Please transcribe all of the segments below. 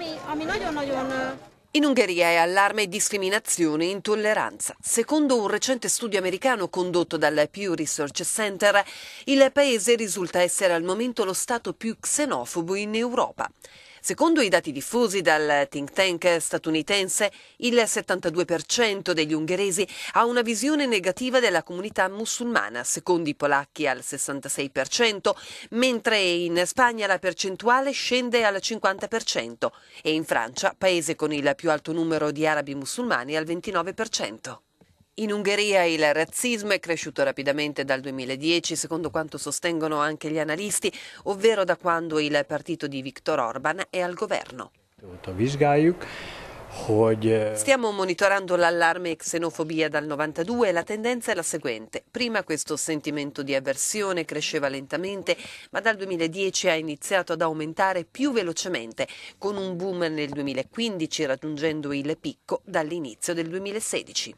ami, ami nagyon-nagyon in Ungheria è allarme, discriminazione e intolleranza. Secondo un recente studio americano condotto dal Pew Research Center, il paese risulta essere al momento lo Stato più xenofobo in Europa. Secondo i dati diffusi dal think tank statunitense, il 72% degli ungheresi ha una visione negativa della comunità musulmana, secondo i polacchi al 66%, mentre in Spagna la percentuale scende al 50% e in Francia, paese con il più alto numero di arabi musulmani, al 29%. In Ungheria il razzismo è cresciuto rapidamente dal 2010, secondo quanto sostengono anche gli analisti, ovvero da quando il partito di Viktor Orban è al governo. Eh, Stiamo monitorando l'allarme xenofobia dal 92 e la tendenza è la seguente. Prima questo sentimento di avversione cresceva lentamente, ma dal 2010 ha iniziato ad aumentare più velocemente, con un boom nel 2015 raggiungendo il picco dall'inizio del 2016.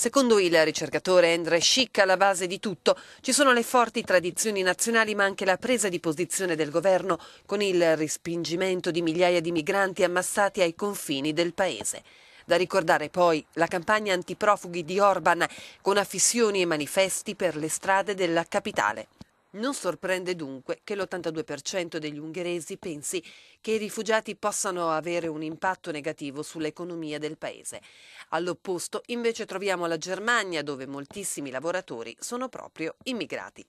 Secondo il ricercatore Endre Schick, alla base di tutto ci sono le forti tradizioni nazionali, ma anche la presa di posizione del governo con il respingimento di migliaia di migranti ammassati ai confini del paese. Da ricordare poi la campagna antiprofughi di Orban con affissioni e manifesti per le strade della capitale. Non sorprende dunque che l'82% degli ungheresi pensi che i rifugiati possano avere un impatto negativo sull'economia del paese. All'opposto invece troviamo la Germania dove moltissimi lavoratori sono proprio immigrati.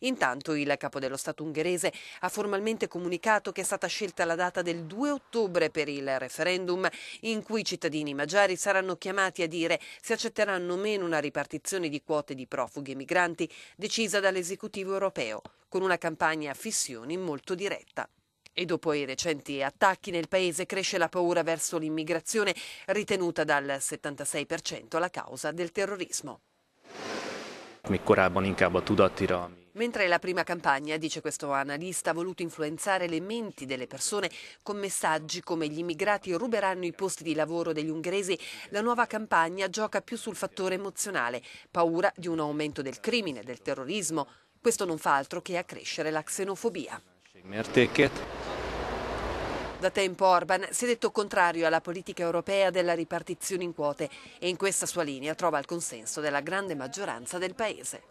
Intanto il capo dello Stato ungherese ha formalmente comunicato che è stata scelta la data del 2 ottobre per il referendum in cui i cittadini magiari saranno chiamati a dire se accetteranno o meno una ripartizione di quote di profughi e migranti decisa dall'esecutivo europeo, con una campagna a fissioni molto diretta. E dopo i recenti attacchi nel paese cresce la paura verso l'immigrazione, ritenuta dal 76% la causa del terrorismo. Mikor korábban inkább a tudattira, ami Mentre la prima campagna, dice questo analista, ha voluto influenzare le menti delle persone con messaggi come gli immigrati ruberanno i posti di lavoro degli ungheresi, la nuova campagna gioca più sul fattore emozionale, paura di un aumento del crimine, del terrorismo. Questo non fa altro che accrescere la xenofobia. Da tempo Orban si è detto contrario alla politica europea della ripartizione in quote e in questa sua linea trova il consenso della grande maggioranza del Paese.